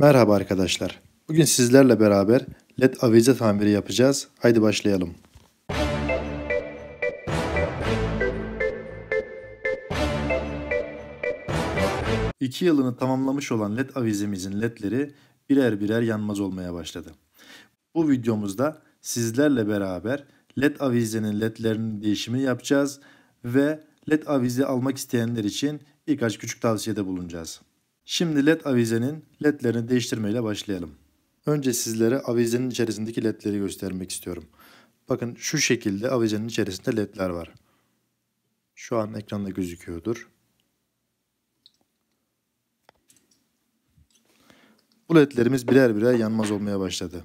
Merhaba arkadaşlar. Bugün sizlerle beraber led avize tamiri yapacağız. Haydi başlayalım. İki yılını tamamlamış olan led avizemizin ledleri birer birer yanmaz olmaya başladı. Bu videomuzda sizlerle beraber led avizenin ledlerinin değişimini yapacağız ve led avize almak isteyenler için birkaç küçük tavsiyede bulunacağız. Şimdi led avizenin ledlerini değiştirmeyle başlayalım. Önce sizlere avizenin içerisindeki ledleri göstermek istiyorum. Bakın şu şekilde avizenin içerisinde ledler var. Şu an ekranda gözüküyordur. Bu ledlerimiz birer birer yanmaz olmaya başladı.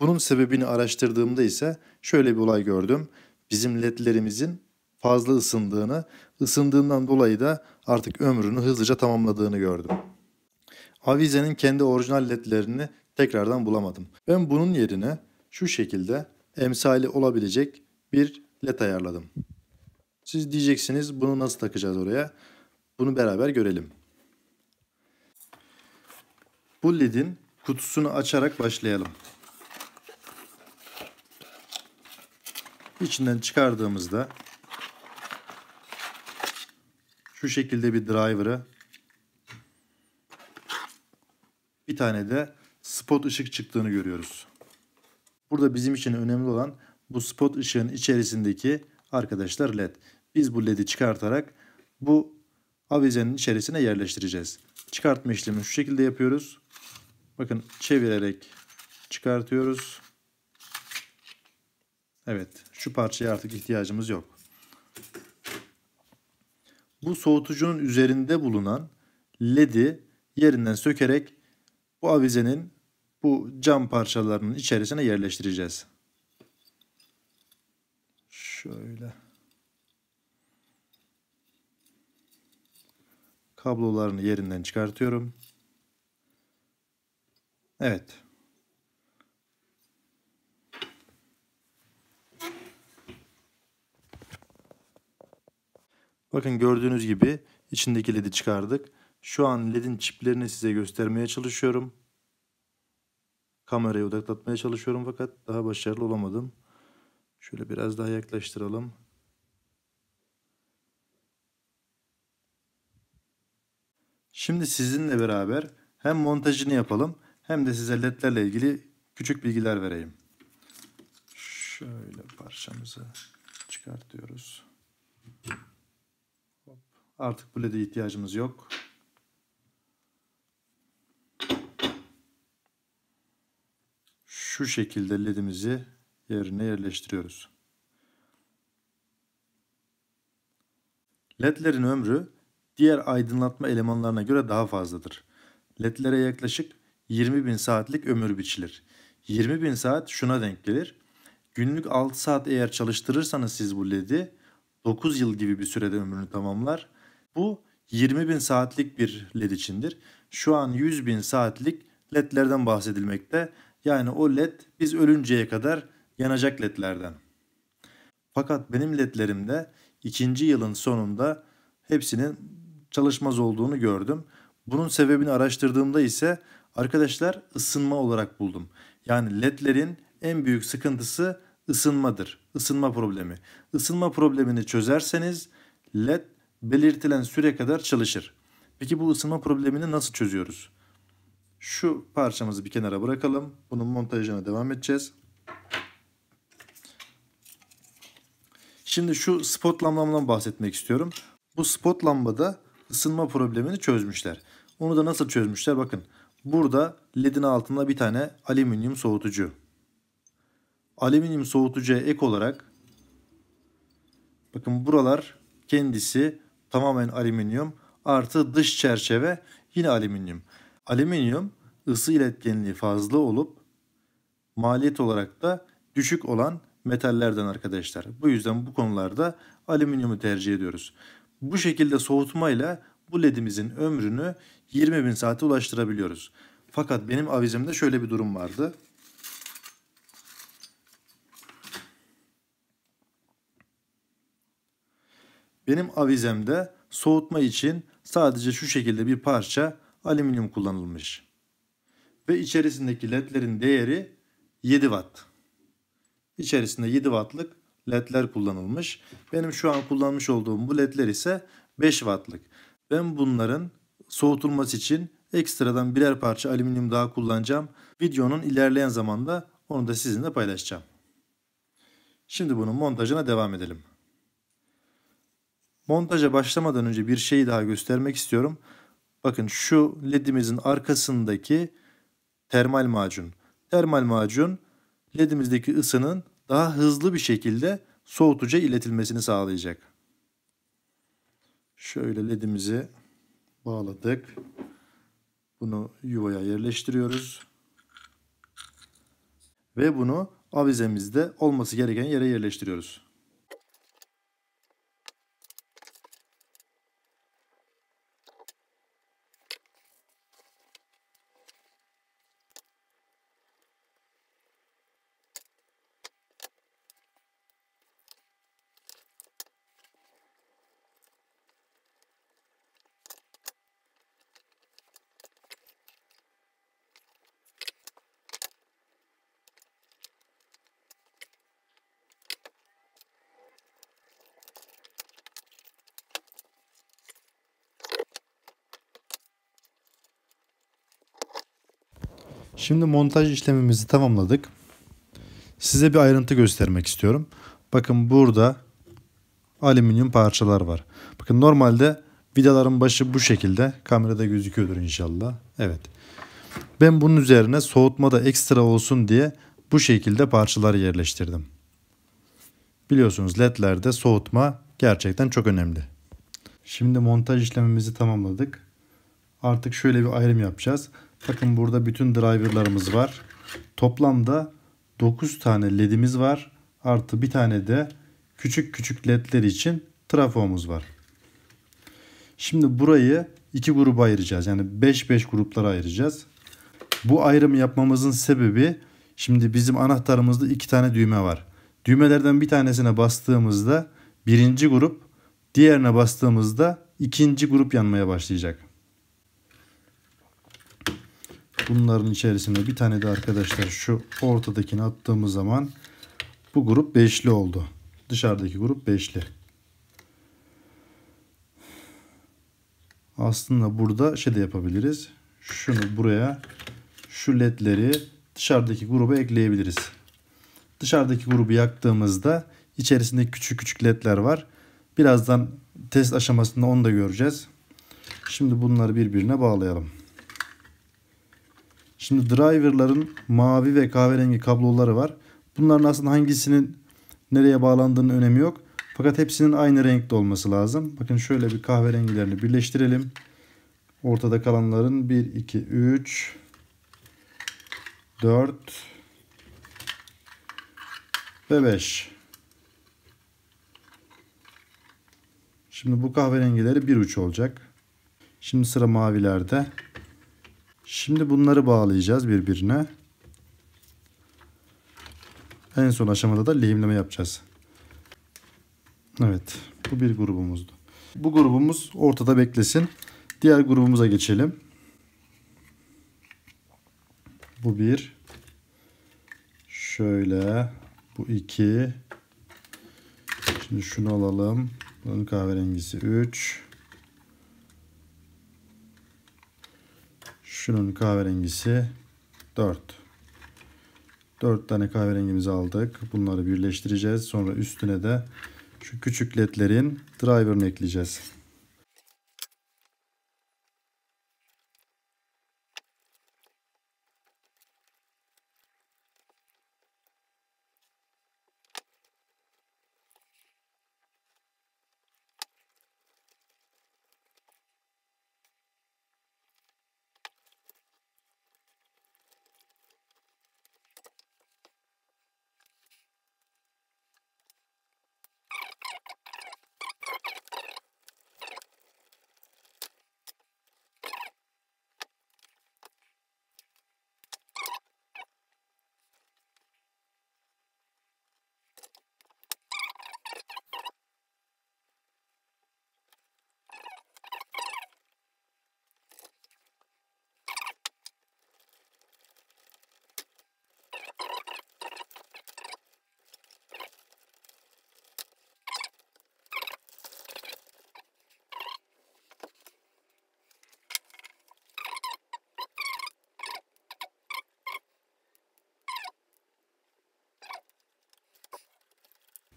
Bunun sebebini araştırdığımda ise şöyle bir olay gördüm. Bizim ledlerimizin fazla ısındığını, ısındığından dolayı da artık ömrünü hızlıca tamamladığını gördüm. Avizenin kendi orijinal ledlerini tekrardan bulamadım. Ben bunun yerine şu şekilde emsali olabilecek bir led ayarladım. Siz diyeceksiniz bunu nasıl takacağız oraya? Bunu beraber görelim. Bu ledin kutusunu açarak başlayalım. İçinden çıkardığımızda şu şekilde bir driver'ı bir tane de spot ışık çıktığını görüyoruz. Burada bizim için önemli olan bu spot ışığın içerisindeki arkadaşlar led. Biz bu ledi çıkartarak bu avizenin içerisine yerleştireceğiz. Çıkartma işlemini şu şekilde yapıyoruz. Bakın çevirerek çıkartıyoruz. Evet şu parçaya artık ihtiyacımız yok. Bu soğutucunun üzerinde bulunan led'i yerinden sökerek bu avizenin bu cam parçalarının içerisine yerleştireceğiz. Şöyle. Kablolarını yerinden çıkartıyorum. Evet. Bakın gördüğünüz gibi içindeki ledi çıkardık. Şu an ledin çiplerini size göstermeye çalışıyorum. Kamerayı odaklatmaya çalışıyorum fakat daha başarılı olamadım. Şöyle biraz daha yaklaştıralım. Şimdi sizinle beraber hem montajını yapalım hem de size ledlerle ilgili küçük bilgiler vereyim. Şöyle parçamızı çıkartıyoruz. Hop. Artık bu lede ihtiyacımız yok. şu şekilde ledimizi yerine yerleştiriyoruz. Ledlerin ömrü diğer aydınlatma elemanlarına göre daha fazladır. Ledlere yaklaşık 20.000 saatlik ömür biçilir. 20.000 saat şuna denk gelir. Günlük 6 saat eğer çalıştırırsanız siz bu ledi 9 yıl gibi bir sürede ömrünü tamamlar. Bu 20.000 saatlik bir led içindir. Şu an 100.000 saatlik ledlerden bahsedilmekte. Yani o led biz ölünceye kadar yanacak ledlerden. Fakat benim ledlerimde ikinci yılın sonunda hepsinin çalışmaz olduğunu gördüm. Bunun sebebini araştırdığımda ise arkadaşlar ısınma olarak buldum. Yani ledlerin en büyük sıkıntısı ısınmadır. Isınma problemi. Isınma problemini çözerseniz led belirtilen süre kadar çalışır. Peki bu ısınma problemini nasıl çözüyoruz? Şu parçamızı bir kenara bırakalım. Bunun montajına devam edeceğiz. Şimdi şu spot lambamdan bahsetmek istiyorum. Bu spot lambada ısınma problemini çözmüşler. Onu da nasıl çözmüşler? Bakın burada ledin altında bir tane alüminyum soğutucu. Alüminyum soğutucuya ek olarak bakın buralar kendisi tamamen alüminyum artı dış çerçeve yine alüminyum. Alüminyum ısı iletkenliği fazla olup maliyet olarak da düşük olan metallerden arkadaşlar. Bu yüzden bu konularda alüminyumu tercih ediyoruz. Bu şekilde soğutmayla bu ledimizin ömrünü 20.000 saate ulaştırabiliyoruz. Fakat benim avizemde şöyle bir durum vardı. Benim avizemde soğutma için sadece şu şekilde bir parça alüminyum kullanılmış. Ve içerisindeki ledlerin değeri 7 watt. İçerisinde 7 wattlık ledler kullanılmış. Benim şu an kullanmış olduğum bu ledler ise 5 wattlık. Ben bunların soğutulması için ekstradan birer parça alüminyum daha kullanacağım. Videonun ilerleyen zamanda onu da sizinle paylaşacağım. Şimdi bunun montajına devam edelim. Montaja başlamadan önce bir şeyi daha göstermek istiyorum. Bakın şu ledimizin arkasındaki termal macun. Termal macun ledimizdeki ısının daha hızlı bir şekilde soğutucuya iletilmesini sağlayacak. Şöyle ledimizi bağladık. Bunu yuvaya yerleştiriyoruz. Ve bunu avizemizde olması gereken yere yerleştiriyoruz. Şimdi montaj işlemimizi tamamladık. Size bir ayrıntı göstermek istiyorum. Bakın burada alüminyum parçalar var. Bakın normalde vidaların başı bu şekilde. Kamerada gözüküyordur inşallah. Evet. Ben bunun üzerine soğutma da ekstra olsun diye bu şekilde parçalar yerleştirdim. Biliyorsunuz ledlerde soğutma gerçekten çok önemli. Şimdi montaj işlemimizi tamamladık. Artık şöyle bir ayrım yapacağız. Bakın burada bütün driverlarımız var. Toplamda 9 tane ledimiz var. Artı bir tane de küçük küçük ledler için trafomuz var. Şimdi burayı iki gruba ayıracağız. Yani 5-5 gruplara ayıracağız. Bu ayrımı yapmamızın sebebi şimdi bizim anahtarımızda iki tane düğme var. Düğmelerden bir tanesine bastığımızda birinci grup, diğerine bastığımızda ikinci grup yanmaya başlayacak. Bunların içerisinde bir tane de arkadaşlar şu ortadakini attığımız zaman bu grup beşli oldu. Dışarıdaki grup beşli. Aslında burada şey de yapabiliriz. Şunu buraya şu ledleri dışarıdaki gruba ekleyebiliriz. Dışarıdaki grubu yaktığımızda içerisinde küçük küçük ledler var. Birazdan test aşamasında onu da göreceğiz. Şimdi bunları birbirine bağlayalım. Şimdi driverların mavi ve kahverengi kabloları var. Bunların aslında hangisinin nereye bağlandığının önemi yok. Fakat hepsinin aynı renkte olması lazım. Bakın şöyle bir kahverengilerini birleştirelim. Ortada kalanların 1, 2, 3, 4 ve 5. Şimdi bu kahverengileri bir uç olacak. Şimdi sıra mavilerde. Şimdi bunları bağlayacağız birbirine. En son aşamada da lehimleme yapacağız. Evet bu bir grubumuzdu. Bu grubumuz ortada beklesin. Diğer grubumuza geçelim. Bu bir. Şöyle. Bu iki. Şimdi şunu alalım. Bunun kahverengisi üç. Şunun kahverengisi 4. 4 tane kahverengimizi aldık. Bunları birleştireceğiz. Sonra üstüne de şu küçük ledlerin driver'ını ekleyeceğiz.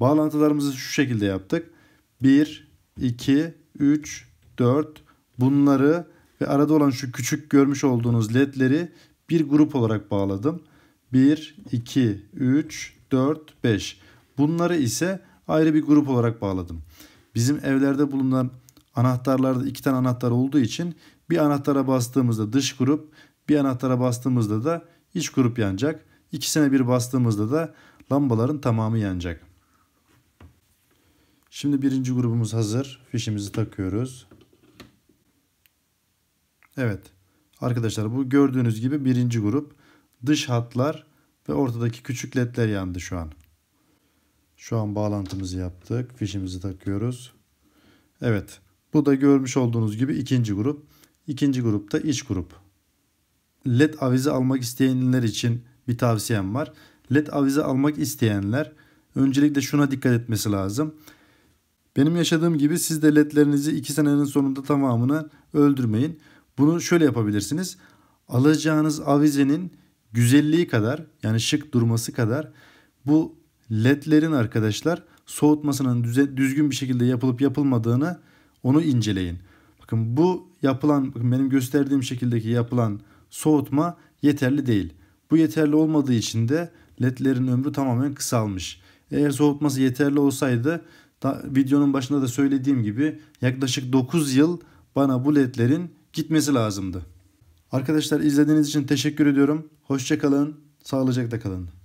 Bağlantılarımızı şu şekilde yaptık. 1, 2, 3, 4 bunları ve arada olan şu küçük görmüş olduğunuz ledleri bir grup olarak bağladım. 1, 2, 3, 4, 5. Bunları ise ayrı bir grup olarak bağladım. Bizim evlerde bulunan anahtarlarda iki tane anahtar olduğu için bir anahtara bastığımızda dış grup, bir anahtara bastığımızda da iç grup yanacak. İkisine bir bastığımızda da lambaların tamamı yanacak. Şimdi birinci grubumuz hazır. Fişimizi takıyoruz. Evet. Arkadaşlar bu gördüğünüz gibi birinci grup. Dış hatlar ve ortadaki küçük ledler yandı şu an. Şu an bağlantımızı yaptık. Fişimizi takıyoruz. Evet. Bu da görmüş olduğunuz gibi ikinci grup. İkinci grupta iç grup. LED avize almak isteyenler için bir tavsiyem var. LED avize almak isteyenler öncelikle şuna dikkat etmesi lazım. Benim yaşadığım gibi siz de ledlerinizi 2 senenin sonunda tamamını öldürmeyin. Bunu şöyle yapabilirsiniz. Alacağınız avizenin güzelliği kadar yani şık durması kadar bu ledlerin arkadaşlar soğutmasının düzgün bir şekilde yapılıp yapılmadığını onu inceleyin. Bakın bu yapılan bakın benim gösterdiğim şekildeki yapılan soğutma yeterli değil. Bu yeterli olmadığı için de ledlerin ömrü tamamen kısalmış. Eğer soğutması yeterli olsaydı da, videonun başında da söylediğim gibi yaklaşık 9 yıl bana bu ledlerin gitmesi lazımdı. Arkadaşlar izlediğiniz için teşekkür ediyorum. Hoşçakalın, sağlıcakla kalın.